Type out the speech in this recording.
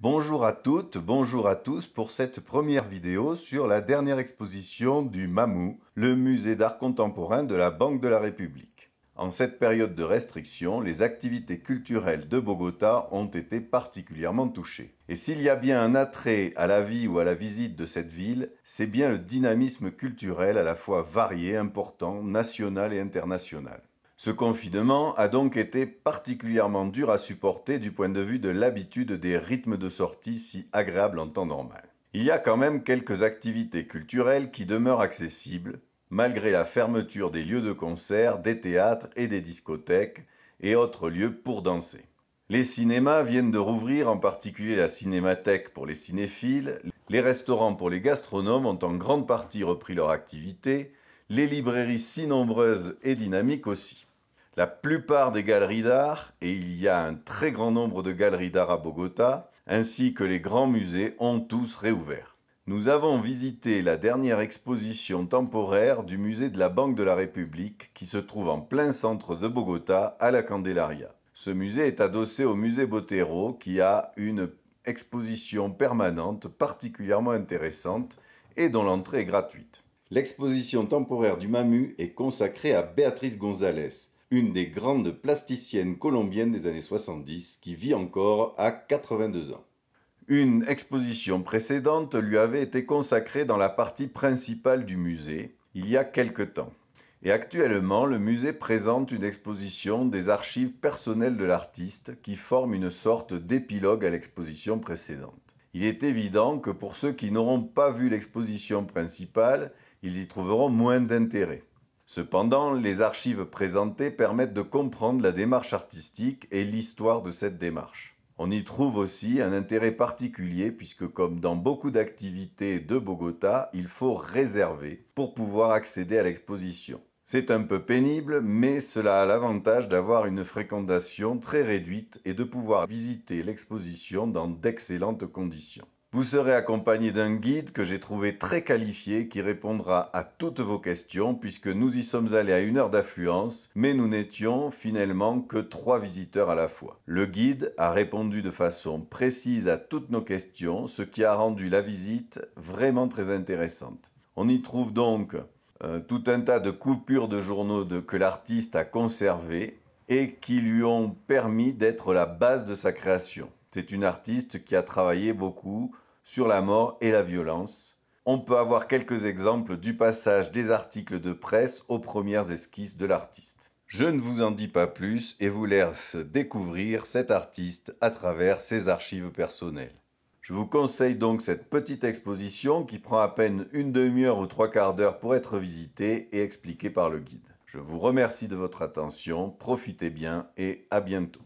Bonjour à toutes, bonjour à tous pour cette première vidéo sur la dernière exposition du MAMU, le musée d'art contemporain de la Banque de la République. En cette période de restriction, les activités culturelles de Bogota ont été particulièrement touchées. Et s'il y a bien un attrait à la vie ou à la visite de cette ville, c'est bien le dynamisme culturel à la fois varié, important, national et international. Ce confinement a donc été particulièrement dur à supporter du point de vue de l'habitude des rythmes de sortie si agréables en temps normal. Il y a quand même quelques activités culturelles qui demeurent accessibles, malgré la fermeture des lieux de concert, des théâtres et des discothèques, et autres lieux pour danser. Les cinémas viennent de rouvrir, en particulier la cinémathèque pour les cinéphiles, les restaurants pour les gastronomes ont en grande partie repris leur activité, les librairies si nombreuses et dynamiques aussi. La plupart des galeries d'art, et il y a un très grand nombre de galeries d'art à Bogota, ainsi que les grands musées ont tous réouvert. Nous avons visité la dernière exposition temporaire du musée de la Banque de la République qui se trouve en plein centre de Bogota à la Candelaria. Ce musée est adossé au musée Botero qui a une exposition permanente particulièrement intéressante et dont l'entrée est gratuite. L'exposition temporaire du Mamu est consacrée à Béatrice González, une des grandes plasticiennes colombiennes des années 70 qui vit encore à 82 ans. Une exposition précédente lui avait été consacrée dans la partie principale du musée, il y a quelque temps. Et actuellement, le musée présente une exposition des archives personnelles de l'artiste qui forme une sorte d'épilogue à l'exposition précédente. Il est évident que pour ceux qui n'auront pas vu l'exposition principale, ils y trouveront moins d'intérêt. Cependant, les archives présentées permettent de comprendre la démarche artistique et l'histoire de cette démarche. On y trouve aussi un intérêt particulier puisque comme dans beaucoup d'activités de Bogota, il faut réserver pour pouvoir accéder à l'exposition. C'est un peu pénible, mais cela a l'avantage d'avoir une fréquentation très réduite et de pouvoir visiter l'exposition dans d'excellentes conditions. Vous serez accompagné d'un guide que j'ai trouvé très qualifié qui répondra à toutes vos questions puisque nous y sommes allés à une heure d'affluence, mais nous n'étions finalement que trois visiteurs à la fois. Le guide a répondu de façon précise à toutes nos questions, ce qui a rendu la visite vraiment très intéressante. On y trouve donc euh, tout un tas de coupures de journaux que l'artiste a conservées et qui lui ont permis d'être la base de sa création. C'est une artiste qui a travaillé beaucoup sur la mort et la violence. On peut avoir quelques exemples du passage des articles de presse aux premières esquisses de l'artiste. Je ne vous en dis pas plus et vous laisse découvrir cet artiste à travers ses archives personnelles. Je vous conseille donc cette petite exposition qui prend à peine une demi-heure ou trois quarts d'heure pour être visitée et expliquée par le guide. Je vous remercie de votre attention, profitez bien et à bientôt.